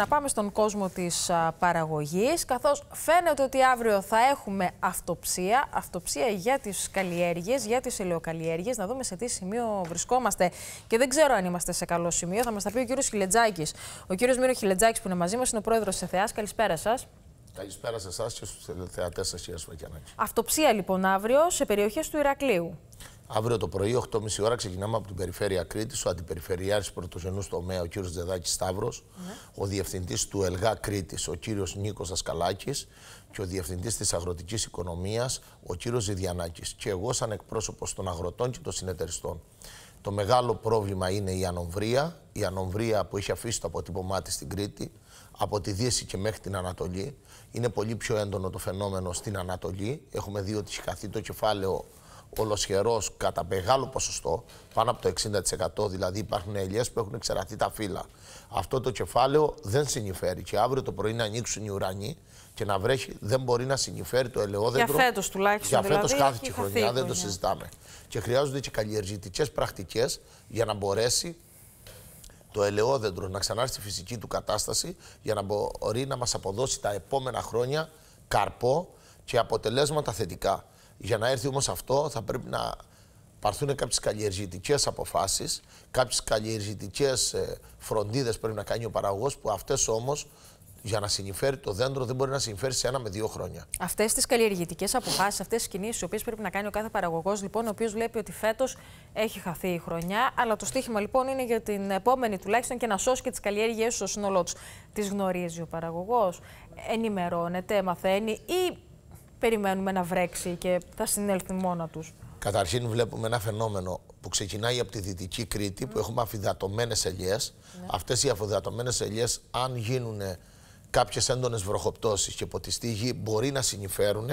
Να πάμε στον κόσμο της παραγωγής, καθώς φαίνεται ότι αύριο θα έχουμε αυτοψία, αυτοψία για τις καλλιέργειες, για τις ελαιοκαλλιέργειες, να δούμε σε τι σημείο βρισκόμαστε. Και δεν ξέρω αν είμαστε σε καλό σημείο, θα μας τα πει ο κύριος Χιλετζάκης. Ο κύριος Μύρο Χιλετζάκης που είναι μαζί μας, είναι ο πρόεδρος της ΕΘΕΑΣ. Καλησπέρα σας. Καλησπέρα σε εσάς και στους θεατές κύριε Σφακιανάκη. Αυτοψία λοιπόν αύριο σε περιοχές του Ηρακλείου. Αύριο το πρωί, 8.30 ώρα, ξεκινάμε από την Περιφέρεια Κρήτη. Ο Αντιπεριφερειάρχη Πρωτογενού τομέα, ο κύριος Δεδάκης Σταύρος, mm. Ναι. ο Διευθυντής του ΕΛΓΑ Κρήτης, ο κύριος Νίκος Ασκαλάκη και ο Διευθυντής της Αγροτικής Οικονομίας, ο κύριος Ζηδιανάκης. Και εγώ, σαν εκπρόσωπος των αγροτών και των συνεταιριστών. Το μεγάλο πρόβλημα είναι η ανομβρία. Η ανομβρία που έχει αφήσει το αποτύπωμά της στην Κρήτη, από τη Δύση και μέχρι την Ανατολή. Είναι πολύ πιο έντονο το φαινόμενο στην Ανατολή. Έχουμε δει ότι έχει το κεφάλαιο ολοσχερός κατά μεγάλο ποσοστό, πάνω από το 60%, δηλαδή υπάρχουν ελιές που έχουν εξεραθεί τα φύλλα. Αυτό το κεφάλαιο δεν συνηφέρει και αύριο το πρωί να ανοίξουν οι ουρανοί και να βρέχει, δεν μπορεί να συνηφέρει το ελαιόδεντρο. Για φέτος τουλάχιστον. Για δηλαδή, κάθε τη χρονιά, δεν το συζητάμε. Και χρειάζονται και καλλιεργητικές πρακτικές για να μπορέσει το ελαιόδεντρο να ξανάρθει στη φυσική του κατάσταση για να μπορεί να μας αποδώσει τα επόμενα χρόνια καρπό και αποτελέσματα θετικά. Για να έρθει όμως αυτό θα πρέπει να πάρθουν κάποιες καλλιεργητικές αποφάσεις, κάποιες καλλιεργητικές ε, φροντίδες πρέπει να κάνει ο παραγωγός που αυτές όμως για να συνηφέρει το δέντρο δεν μπορεί να συνειφέρει σε ένα με δύο χρόνια. Αυτές τις καλλιεργητικές αποφάσεις, αυτές τις κινήσεις, οι οποίες πρέπει να κάνει ο κάθε παραγωγός, λοιπόν, ο οποίος βλέπει ότι φέτος έχει χαθεί η χρονιά, αλλά το στίχημα λοιπόν είναι για την επόμενη τουλάχιστον και να σώσει και τις καλλιέργειές στο σύνολό τους. Τις γνωρίζει ο παραγωγός, ενημερώνεται, μαθαίνει ή περιμένουμε να βρέξει και θα συνέλθουν μόνα τους. Καταρχήν βλέπουμε ένα φαινόμενο που ξεκινάει από τη Δυτική Κρήτη, που έχουμε αφιδατωμένες ελιές. Ναι. Αυτές οι αφιδατωμένες ελιές, αν γίνουν κάποιες έντονες βροχοπτώσεις και ποτιστή γη, μπορεί να συνηφέρουν,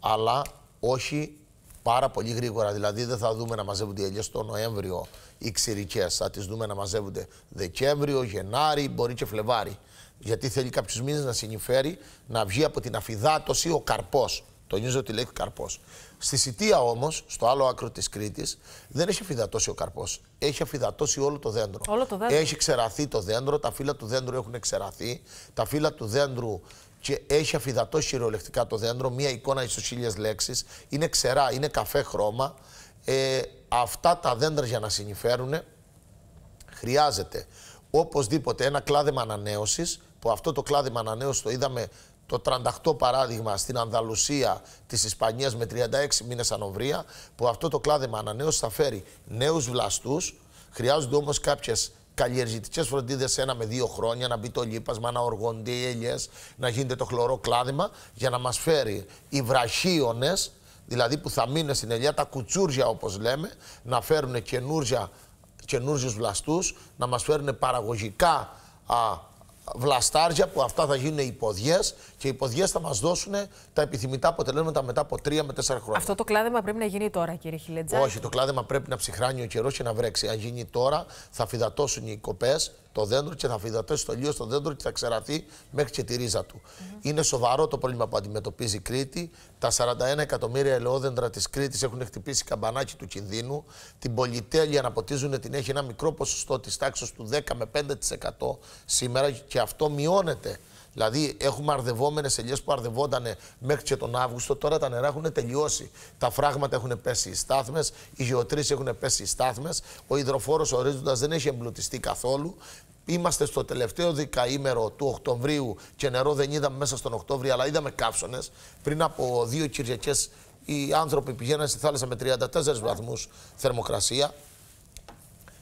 αλλά όχι πάρα πολύ γρήγορα. Δηλαδή δεν θα δούμε να μαζεύονται οι ελιές το Νοέμβριο ή ξηρικές. Θα τις δούμε να μαζεύονται Δεκέμβριο, Γενάρη, μπορεί και Φλεβάρι. Γιατί θέλει κάποιου μήνες να συνηφέρει να βγει από την αφιδάτωση ο καρπός. Τονίζω ότι λέει καρπός. Στη Σιτία όμως, στο άλλο άκρο της Κρήτης, δεν έχει αφιδατώσει ο καρπός. Έχει αφιδατώσει όλο το δέντρο. Όλο το δέντρο. Έχει ξεραθεί το δέντρο, τα φύλλα του δέντρου έχουν ξεραθεί. Τα φύλλα του δέντρου και έχει αφιδατώσει χειρολεκτικά το δέντρο. Μία εικόνα ίσως χίλιες λέξεις. Είναι ξερά, είναι καφέ χρώμα. Ε, αυτά τα δέντρα για να συνηφέρουν χρειάζεται οπωσδήποτε ένα κλάδεμα ανανέωσης που αυτό το κλάδεμα ανανέωση το είδαμε το 38 παράδειγμα στην Ανδαλουσία της Ισπανίας με 36 μήνες ανοβρία, που αυτό το κλάδεμα ανανέωση θα φέρει νέους βλαστούς. Χρειάζονται όμως κάποιες καλλιεργητικές φροντίδες ένα με δύο χρόνια, να μπει το λίπασμα, να οργώνται οι ελιές, να γίνεται το χλωρό κλάδεμα για να μας φέρει οι βραχίωνε, δηλαδή που θα μείνουν στην ελιά, τα κουτσούρια όπως λέμε, να φέρουν καινούριους βλαστούς, να μας φέρουν παραγωγικά α, βλαστάρια που αυτά θα γίνουν υποδιές και οι υποδιέ θα μας δώσουν τα επιθυμητά αποτελέσματα μετά από τρία με τέσσερα χρόνια. Αυτό το κλάδεμα πρέπει να γίνει τώρα, κύριε Χιλετζάκη. Όχι, το κλάδεμα πρέπει να ψυχράνει ο καιρός και να βρέξει. Αν γίνει τώρα, θα φυδατώσουν οι κοπές το δέντρο και θα φυδατώσει το λίγο στο δέντρο και θα ξεραθεί μέχρι και τη ρίζα του. Mm -hmm. Είναι σοβαρό το πρόβλημα που αντιμετωπίζει η Κρήτη. Τα 41 εκατομμύρια ελαιόδεντρα της Κρήτης έχουν χτυπήσει καμπανάκι του κινδύνου. Την πολυτέλεια να ποτίζουν την έχει ένα μικρό ποσοστό της τάξης του 10 με 5% σήμερα και αυτό μειώνεται Δηλαδή, έχουμε αρδευόμενες ελιές που αρδευόταν μέχρι και τον Αύγουστο. Τώρα τα νερά έχουν τελειώσει. Τα φράγματα έχουν πέσει οι στάθμες, οι γεωτρήσεις έχουν πέσει οι στάθμες. Ο υδροφόρος ορίζοντας δεν έχει εμπλουτιστεί καθόλου. Είμαστε στο τελευταίο δεκαήμερο του Οκτωβρίου και νερό δεν είδαμε μέσα στον Οκτώβριο, αλλά είδαμε κάψονε, Πριν από δύο Κυριακές, οι άνθρωποι πηγαίναν στη θάλασσα με 34 βαθμούς θερμοκρασία.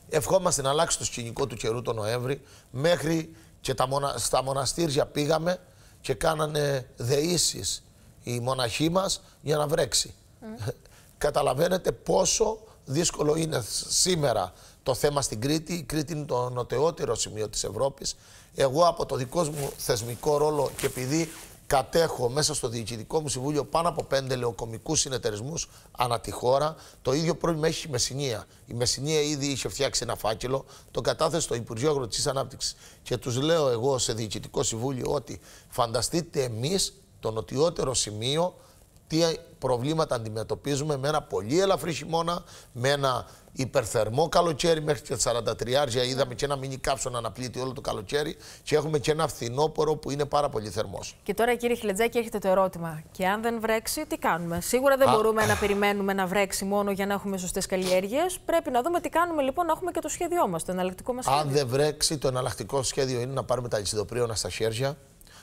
Ευχόμαστε να αλλάξει το σκηνικό του καιρού τον Νοέμβρη μέχρι και τα στα μοναστήρια πήγαμε και κάνανε δεήσεις οι μοναχοί μας για να βρέξει. Mm. Καταλαβαίνετε πόσο δύσκολο είναι σήμερα το θέμα στην Κρήτη. Η Κρήτη είναι το νοτεότερο σημείο της Ευρώπης. Εγώ από το δικό μου θεσμικό ρόλο και επειδή κατέχω μέσα στο Διοικητικό μου Συμβούλιο πάνω από πέντε λεοκομικού συνεταιρισμούς ανά τη χώρα. Το ίδιο πρόβλημα έχει η Μεσσηνία. Η Μεσσηνία ήδη είχε φτιάξει ένα φάκελο, Το κατάθεσε στο Υπουργείο Αγροτικής Ανάπτυξης. Και τους λέω εγώ σε Διοικητικό Συμβούλιο ότι φανταστείτε εμείς το νοτιότερο σημείο τι προβλήματα αντιμετωπίζουμε με ένα πολύ ελαφρύ χειμώνα, με ένα υπερθερμό καλοκαίρι μέχρι και 43 άρια. Ναι. Είδαμε και ένα μινι κάψο να πλήττει όλο το καλοκαίρι και έχουμε και ένα φθινόπωρο που είναι πάρα πολύ θερμός. Και τώρα, κύριε Χιλετζάκη, έχετε το ερώτημα. Και αν δεν βρέξει, τι κάνουμε. Σίγουρα δεν μπορούμε να περιμένουμε να βρέξει μόνο για να έχουμε σωστές καλλιέργειες. Πρέπει να δούμε τι κάνουμε λοιπόν να έχουμε και το σχέδιό μας, το εναλλακτικό μας σχέδιο. Αν δεν βρέξει, το εναλλακτικό σχέδιο είναι να πάρουμε τα λυσιδοπρίωνα στα χέρια,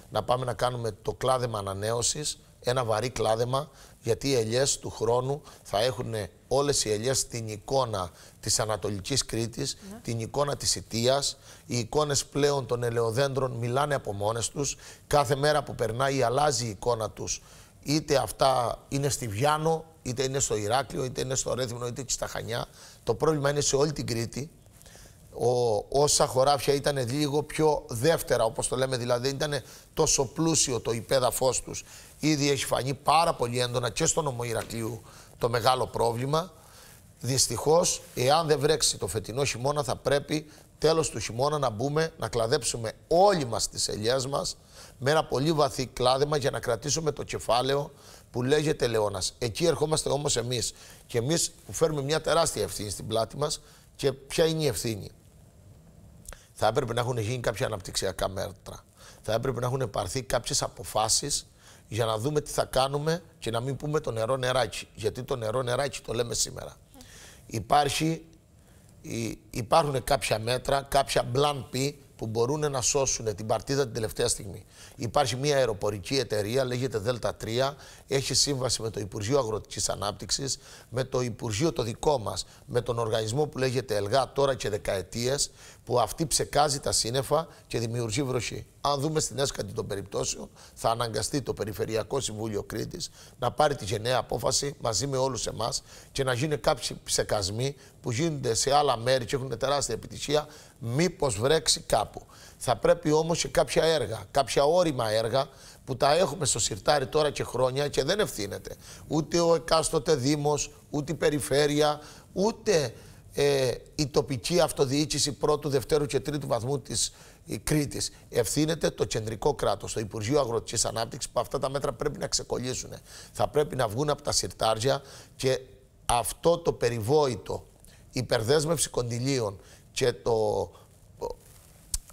να πάμε να κάνουμε το κλάδεμα ανανέωσης ένα βαρύ κλάδεμα γιατί οι ελιές του χρόνου θα έχουν όλες οι ελιές την εικόνα της Ανατολικής Κρήτης, ναι. την εικόνα της Ιτίας. Οι εικόνες πλέον των ελαιοδέντρων μιλάνε από μόνες τους. Κάθε μέρα που περνάει αλλάζει η εικόνα τους. Είτε αυτά είναι στη Βιάνο, είτε είναι στο Ηράκλειο, είτε είναι στο Ρέθυμνο, είτε και στα Χανιά. Το πρόβλημα είναι σε όλη την Κρήτη. Ο, όσα χωράφια ήταν λίγο πιο δεύτερα, όπως το λέμε δηλαδή, ήταν τόσο πλούσιο το υπέδαφος τους Ήδη έχει φανεί πάρα πολύ έντονα και στο νομό το μεγάλο πρόβλημα. Δυστυχώς, εάν δεν βρέξει το φετινό χειμώνα, θα πρέπει τέλος του χειμώνα να μπούμε να κλαδέψουμε όλοι μας τις ελιές μας με ένα πολύ βαθύ κλάδεμα για να κρατήσουμε το κεφάλαιο που λέγεται Λεώνας. Εκεί ερχόμαστε όμως εμείς. Και εμείς που φέρουμε μια τεράστια ευθύνη στην πλάτη μας. Και ποια είναι η ευθύνη. Θα έπρεπε να έχουν γίνει κάποια αναπτυξιακά μέτρα. Θα έπρεπε να έχουν πάρθει κάποιες αποφάσεις για να δούμε τι θα κάνουμε και να μην πούμε το νερό νεράκι. Γιατί το νερό νεράκι το λέμε σήμερα. Υπάρχει, υπάρχουν κάποια μέτρα, κάποια μπλαν που μπορούν να σώσουν την παρτίδα την τελευταία στιγμή. Υπάρχει μια αεροπορική εταιρεία, λέγεται Δέλτα 3, έχει σύμβαση με το Υπουργείο Αγροτικής Ανάπτυξης, με το Υπουργείο το δικό μας, με τον οργανισμό που λέγεται ΕΛΓΑ τώρα και δεκαετίες, που αυτή ψεκάζει τα σύννεφα και δημιουργεί βροχή. Αν δούμε στην έσκατη των περιπτώσεων, θα αναγκαστεί το Περιφερειακό Συμβούλιο Κρήτης να πάρει τη γενναία απόφαση μαζί με όλους εμάς και να γίνουν κάποιοι ψεκασμοί που γίνονται σε άλλα μέρη και έχουν τεράστια επιτυχία, μήπως βρέξει κάπου. Θα πρέπει όμως και κάποια έργα, κάποια όρημα έργα που τα έχουμε στο σιρτάρι τώρα και χρόνια και δεν ευθύνεται ούτε ο εκάστοτε Δήμος, ούτε η Περιφέρεια, ούτε ε, η τοπική αυτοδιοίκηση πρώτου, δευτέρου και τρίτου βαθμού της ε, Κρήτης. Ευθύνεται το κεντρικό κράτος, το Υπουργείο Αγροτικής Ανάπτυξης που αυτά τα μέτρα πρέπει να ξεκολλήσουν. Θα πρέπει να βγουν από τα συρτάρια και αυτό το περιβόητο υπερδέσμευση κοντιλίων και το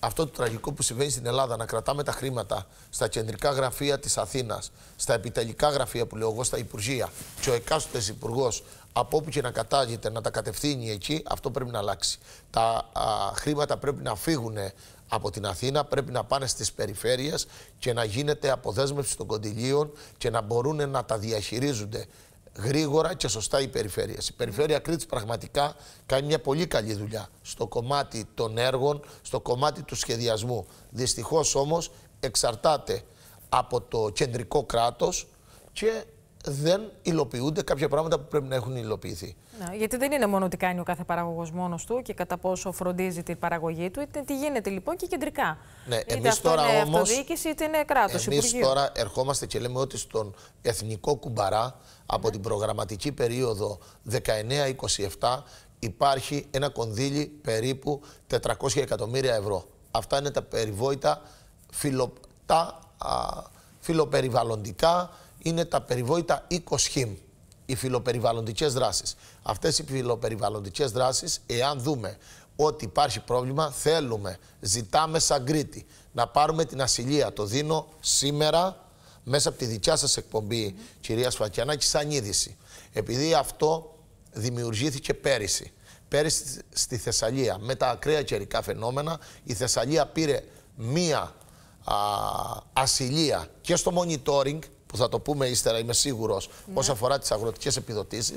αυτό το τραγικό που συμβαίνει στην Ελλάδα, να κρατάμε τα χρήματα στα κεντρικά γραφεία της Αθήνας, στα επιτελικά γραφεία που λέω εγώ, στα Υπουργεία, και ο εκάστοτε Υπουργός από όπου και να κατάγεται, να τα κατευθύνει εκεί, αυτό πρέπει να αλλάξει. Τα α, χρήματα πρέπει να φύγουν από την Αθήνα, πρέπει να πάνε στις περιφέρειες και να γίνεται αποδέσμευση των κοντιλίων και να μπορούν να τα διαχειρίζονται γρήγορα και σωστά οι περιφέρειες. Η περιφέρεια Κρήτης πραγματικά κάνει μια πολύ καλή δουλειά στο κομμάτι των έργων, στο κομμάτι του σχεδιασμού. Δυστυχώς όμως εξαρτάται από το κεντρικό κράτος και δεν υλοποιούνται κάποια πράγματα που πρέπει να έχουν υλοποιηθεί. Να, γιατί δεν είναι μόνο τι κάνει ο κάθε παραγωγός μόνος του και κατά πόσο φροντίζει την παραγωγή του, είτε τι γίνεται λοιπόν και κεντρικά. Ναι, είτε εμείς αυτό τώρα είναι όμως, αυτοδιοίκηση, είτε είναι κράτος. Εμείς τώρα ερχόμαστε και λέμε ότι στον εθνικό κουμπαρά από ναι. την προγραμματική περίοδο 19-27 υπάρχει ένα κονδύλι περίπου 400 εκατομμύρια ευρώ. Αυτά είναι τα περιβόητα φιλοπτα, α, φιλοπεριβαλλοντικά, είναι τα περιβόητα οικοσχήμ, οι φιλοπεριβαλλοντικές δράσεις. Αυτές οι φιλοπεριβαλλοντικές δράσεις, εάν δούμε ότι υπάρχει πρόβλημα, θέλουμε, ζητάμε σαν Κρήτη να πάρουμε την ασυλία. Το δίνω σήμερα μέσα από τη δικιά σας εκπομπή, mm. κυρία Σφακιανάκη, σαν είδηση. Επειδή αυτό δημιουργήθηκε πέρυσι. Πέρυσι στη Θεσσαλία, με τα ακραία καιρικά φαινόμενα, η Θεσσαλία πήρε μία α, ασυλία και στο monitoring που θα το πούμε ύστερα, είμαι σίγουρος, ναι. όσον αφορά τις αγροτικές επιδοτήσεις,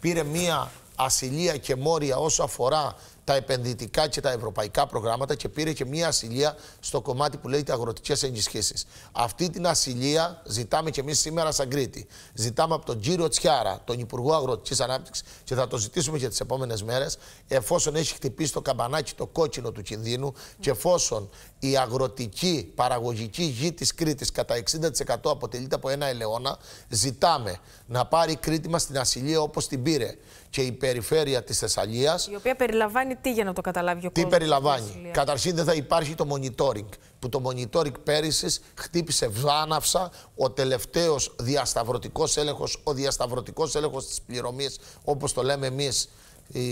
πήρε μία ασυλία και μόρια όσο αφορά τα επενδυτικά και τα ευρωπαϊκά προγράμματα και πήρε και μία ασυλία στο κομμάτι που λέγεται αγροτικές ενισχύσεις. Αυτή την ασυλία ζητάμε και εμείς σήμερα σαν Κρήτη. Ζητάμε από τον κύριο Τσιάρα, τον Υπουργό Αγροτικής Ανάπτυξης, και θα το ζητήσουμε και τις επόμενες μέρες, εφόσον έχει χτυπήσει το καμπανάκι το κόκκινο του κινδύνου και εφόσον η αγροτική παραγωγική γη της Κρήτης κατά 60% αποτελείται από ένα ελαιόνα, ζητάμε να πάρει η Κρήτη μας την ασυλία όπως την πήρε και η περιφέρεια της Θεσσαλίας. Η οποία περιλαμβάνει τι για να το καταλάβει ο κόσμο. Τι περιλαμβάνει. Καταρχήν δεν θα υπάρχει το monitoring. Που το monitoring πέρυσι χτύπησε βάναυσα ο τελευταίος διασταυρωτικός έλεγχος, ο διασταυρωτικός έλεγχος της πληρωμής, όπως το λέμε εμείς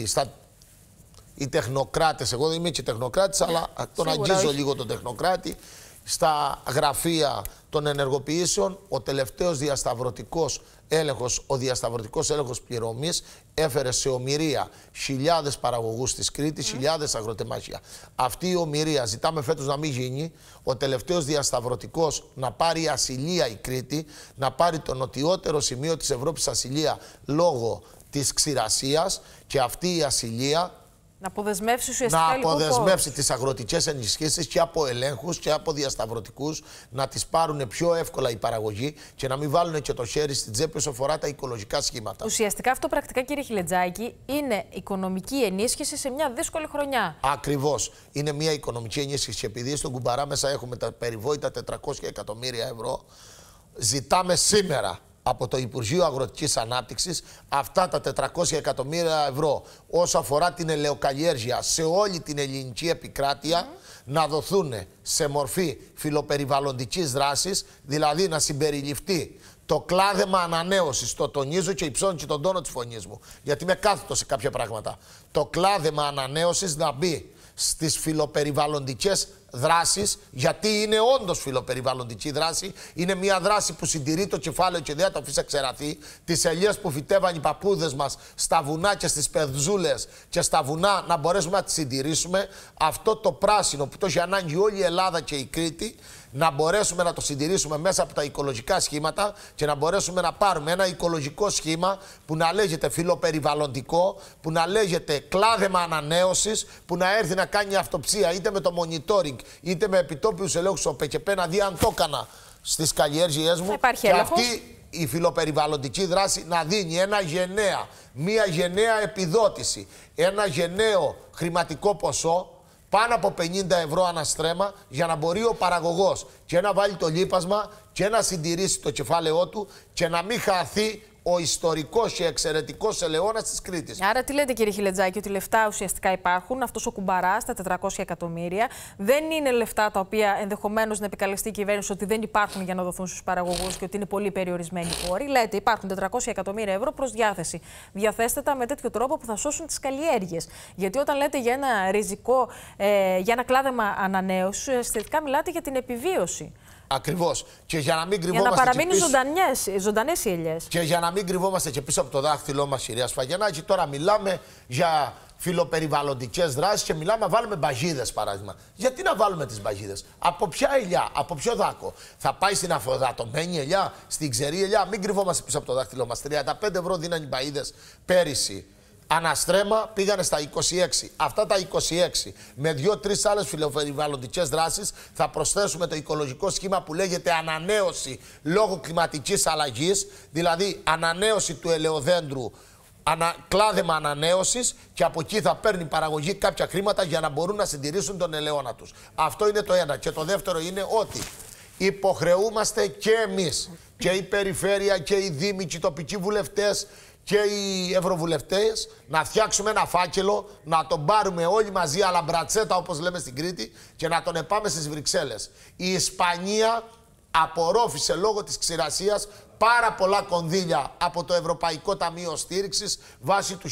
στα οι τεχνοκράτες εγώ δεν είμαι και τεχνοκράτης, αλλά τον αγγίζω λίγο τον τεχνοκράτη στα γραφεία των ενεργοποιήσεων. Ο τελευταίος διασταυρωτικός έλεγχος, ο διασταυρωτικός έλεγχος πληρωμής έφερε σε ομοιρία χιλιάδες παραγωγούς της Κρήτης, mm. χιλιάδες αγροτεμάχια. Αυτή η ομοιρία ζητάμε φέτος να μην γίνει. Ο τελευταίος διασταυρωτικός να πάρει ασυλία η Κρήτη, να πάρει το νοτιότερο σημείο της Ευρώπης ασυλία λόγω της ξηρασίας και αυτή η ασυλία να αποδεσμεύσει ουσιαστικά Να αποδεσμεύσει τις αγροτικές ενισχύσεις και από ελέγχους και από διασταυρωτικούς, να τις πάρουν πιο εύκολα η παραγωγή και να μην βάλουν και το χέρι στην τσέπη όσο αφορά τα οικολογικά σχήματα. Ουσιαστικά αυτό πρακτικά, κύριε Χιλετζάκη, είναι οικονομική ενίσχυση σε μια δύσκολη χρονιά. Ακριβώς. Είναι μια οικονομική ενίσχυση. επειδή στον κουμπαρά μέσα έχουμε τα περιβόητα 400 εκατομμύρια ευρώ, ζητάμε σήμερα από το Υπουργείο Αγροτικής Ανάπτυξης αυτά τα 400 εκατομμύρια ευρώ όσο αφορά την ελαιοκαλλιέργεια σε όλη την ελληνική επικράτεια να δοθούν σε μορφή φιλοπεριβαλλοντικής δράσης, δηλαδή να συμπεριληφθεί το κλάδεμα ανανέωσης, το τονίζω και υψώνω και τον τόνο της φωνής μου, γιατί είμαι κάθετος σε κάποια πράγματα. Το κλάδεμα ανανέωσης να μπει στις φιλοπεριβαλλοντικές δράση, γιατί είναι όντως φιλοπεριβαλλοντική δράση. Είναι μια δράση που συντηρεί το κεφάλαιο και δεν θα το αφήσει ξεραθεί, Τις ελιές που φυτέυαν οι παππούδες μας στα βουνά και στις πεδζούλε και στα βουνά να μπορέσουμε να τις συντηρήσουμε. Αυτό το πράσινο που το έχει ανάγκη όλη η Ελλάδα και η Κρήτη να μπορέσουμε να το συντηρήσουμε μέσα από τα οικολογικά σχήματα και να μπορέσουμε να πάρουμε ένα οικολογικό σχήμα που να λέγεται φιλοπεριβαλλοντικό, που να λέγεται κλάδεμα ανανέωσης, που να έρθει να κάνει αυτοψία είτε με το monitoring είτε με επιτόπιους ελέγχους στο ΠΚΠ να δει αν το έκανα στις καλλιέργειές μου. Υπάρχει και αυτή η φιλοπεριβαλλοντική δράση να δίνει ένα γενναία, μία γενναία επιδότηση, ένα γενναίο χρηματικό ποσό πάνω από 50 ευρώ αναστρέμα για να μπορεί ο παραγωγός και να βάλει το λίπασμα και να συντηρήσει το κεφάλαιό του και να μην χαθεί ο ιστορικός και εξαιρετικός ελαιόνα της Κρήτης. Άρα, τι λέτε, κύριε Χιλετζάκη, ότι λεφτά ουσιαστικά υπάρχουν. Αυτός ο κουμπαράς, τα 400 εκατομμύρια, δεν είναι λεφτά τα οποία ενδεχομένως να επικαλεστεί η κυβέρνηση ότι δεν υπάρχουν για να δοθούν στους παραγωγούς και ότι είναι πολύ περιορισμένοι οι πόροι. Λέτε, υπάρχουν 400 εκατομμύρια ευρώ προς διάθεση. Διαθέστε τα με τέτοιο τρόπο που θα σώσουν τις καλλιέργειες. Γιατί όταν λέτε για ένα ριζικό, ε, για ένα κλάδεμα ανανέωσης, ουσιαστικά ε, μιλάτε για την επιβίωση. Ακριβώς. Και για να μην κρυβόμαστε. Για να παραμείνει πίσω... οι ελιές. Και για να μην κρυβόμαστε και πίσω από το δάχτυλό μας, κυρία Σφαγενάκη, τώρα μιλάμε για φιλοπεριβαλλοντικές δράσεις και μιλάμε να βάλουμε μπαγίδες, παράδειγμα. Γιατί να βάλουμε τις μπαγίδες, Από ποια ελιά, από ποιο δάκο. Θα πάει στην αφοδατωμένη ελιά, στην ξερή ελιά. Μην κρυβόμαστε πίσω από το δάχτυλό μας. 35 ευρώ δίνανε οι μπαγίδες πέρυσι Αναστρέμα πήγανε στα 26. Αυτά τα 26 με δύο-τρει άλλες φιλοπεριβαλλοντικέ δράσεις θα προσθέσουμε το οικολογικό σχήμα που λέγεται ανανέωση λόγω κλιματικής αλλαγής, δηλαδή ανανέωση του ελαιοδέντρου ανα, κλάδεμα ανανέωσης και από εκεί θα παίρνει παραγωγή κάποια χρήματα για να μπορούν να συντηρήσουν τον ελαιόνα τους. Αυτό είναι το ένα. Και το δεύτερο είναι ότι υποχρεούμαστε και εμείς και η περιφέρεια και οι δήμοι και οι τοπικοί βουλευτές και οι ευρωβουλευτές να φτιάξουμε ένα φάκελο, να τον πάρουμε όλοι μαζί, αλλά μπρατσέτα όπως λέμε στην Κρήτη, και να τον επάμε στις Βρυξέλλες. Η Ισπανία απορρόφησε λόγω της ξηρασίας πάρα πολλά κονδύλια από το Ευρωπαϊκό Ταμείο Στήριξης βάσει του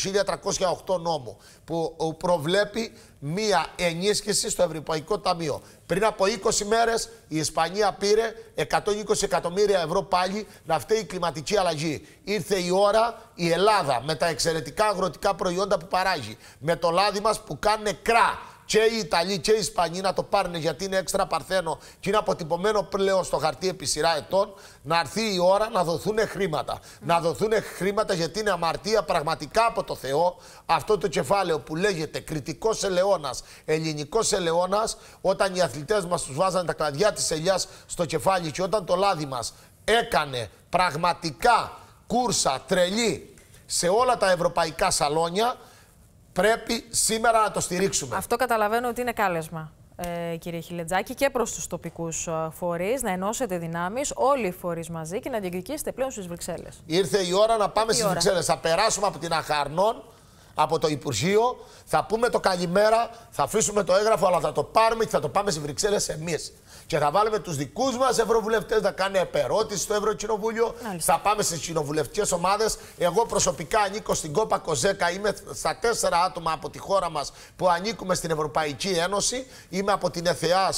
1308 νόμου που προβλέπει μία ενίσχυση στο Ευρωπαϊκό Ταμείο. Πριν από 20 μέρες η Ισπανία πήρε 120 εκατομμύρια ευρώ πάλι να φταίει η κλιματική αλλαγή. Ήρθε η ώρα η Ελλάδα με τα εξαιρετικά αγροτικά προϊόντα που παράγει, με το λάδι μας που κάνει νεκρά και οι Ιταλοί και οι Ισπανοί να το πάρουν γιατί είναι έξτρα παρθένο και είναι αποτυπωμένο πλέον στο χαρτί επί σειρά ετών, να έρθει η ώρα να δοθούν χρήματα. Να δοθούν χρήματα γιατί είναι αμαρτία πραγματικά από το Θεό αυτό το κεφάλαιο που λέγεται κριτικός ελαιώνας, ελληνικός ελαιώνας, όταν οι αθλητές μας τους βάζανε τα κλαδιά της ελιάς στο κεφάλι και όταν το λάδι μας έκανε πραγματικά κούρσα τρελή σε όλα τα ευρωπαϊκά σαλόνια πρέπει σήμερα να το στηρίξουμε. Αυτό καταλαβαίνω ότι είναι κάλεσμα. Ε, κύριε Χιλετζάκη, και προς τους τοπικούς ε, φορείς, να ενώσετε δυνάμεις, όλοι οι φορείς μαζί και να διεκδικήσετε πλέον στις Βρυξέλλες. Ήρθε η ώρα να πάμε στι Βρυξέλλες. Θα περάσουμε από την Αχαρνών, από το Υπουργείο, θα πούμε το καλημέρα, θα αφήσουμε το έγγραφο, αλλά θα το πάρουμε και θα το πάμε στις Βρυξέλλες εμείς. Και θα βάλουμε τους δικούς μας ευρωβουλευτές να κάνουν επερώτηση στο Ευρωκοινοβούλιο. Θα πάμε στις κοινοβουλευτικές ομάδες. Εγώ προσωπικά ανήκω στην Κόπα Κοζέκα. Είμαι στα τέσσερα άτομα από τη χώρα μας που ανήκουμε στην Ευρωπαϊκή Ένωση. Είμαι από την Εθεά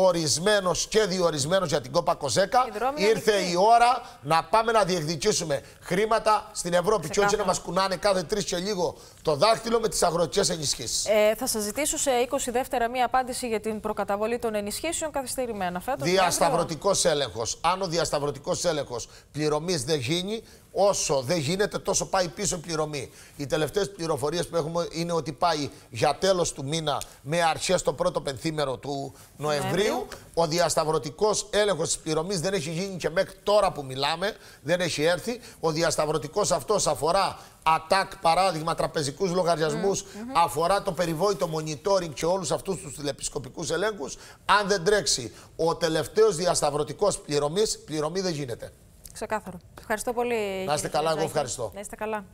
ορισμένος και διορισμένος για την Κόπα Κοζέκα. Ήρθε η ώρα να πάμε να διεκδικήσουμε χρήματα στην Ευρώπη. Και όχι να μας κουνάνε κάθε τρεις και λίγο το δάχτυλο με τις αγροτικές ενισχύσεις. Ε, θα σας ζητήσω σε 20 δεύτερα μία απάντηση για την προκαταβολή των ενισχύσεων καθυστερημένα φέτος. Διασταυρωτικός έλεγχος. Αν ο διασταυρωτικός έλεγχος πληρωμής δεν γίνει, Όσο δεν γίνεται, τόσο πάει πίσω πληρωμή. Οι τελευταίες πληροφορίες που έχουμε είναι ότι πάει για τέλος του μήνα με αρχές το πρώτο πενθήμερο του Νοεμβρίου. Ο διασταυρωτικός έλεγχος της πληρωμής δεν έχει γίνει και μέχρι τώρα που μιλάμε, δεν έχει έρθει. Ο διασταυρωτικός αυτός αφορά ΑΤΑΚ, παράδειγμα, τραπεζικούς λογαριασμούς, mm αφορά το περιβόητο monitoring και όλους αυτούς τους τηλεπισκοπικούς ελέγχους. Αν δεν τρέξει ο τελευταίος διασταυρωτικός πληρωμής, πληρωμή δεν γίνεται. Ξεκάθαρο. Ευχαριστώ πολύ. Να είστε καλά, εγώ ευχαριστώ. Να είστε καλά.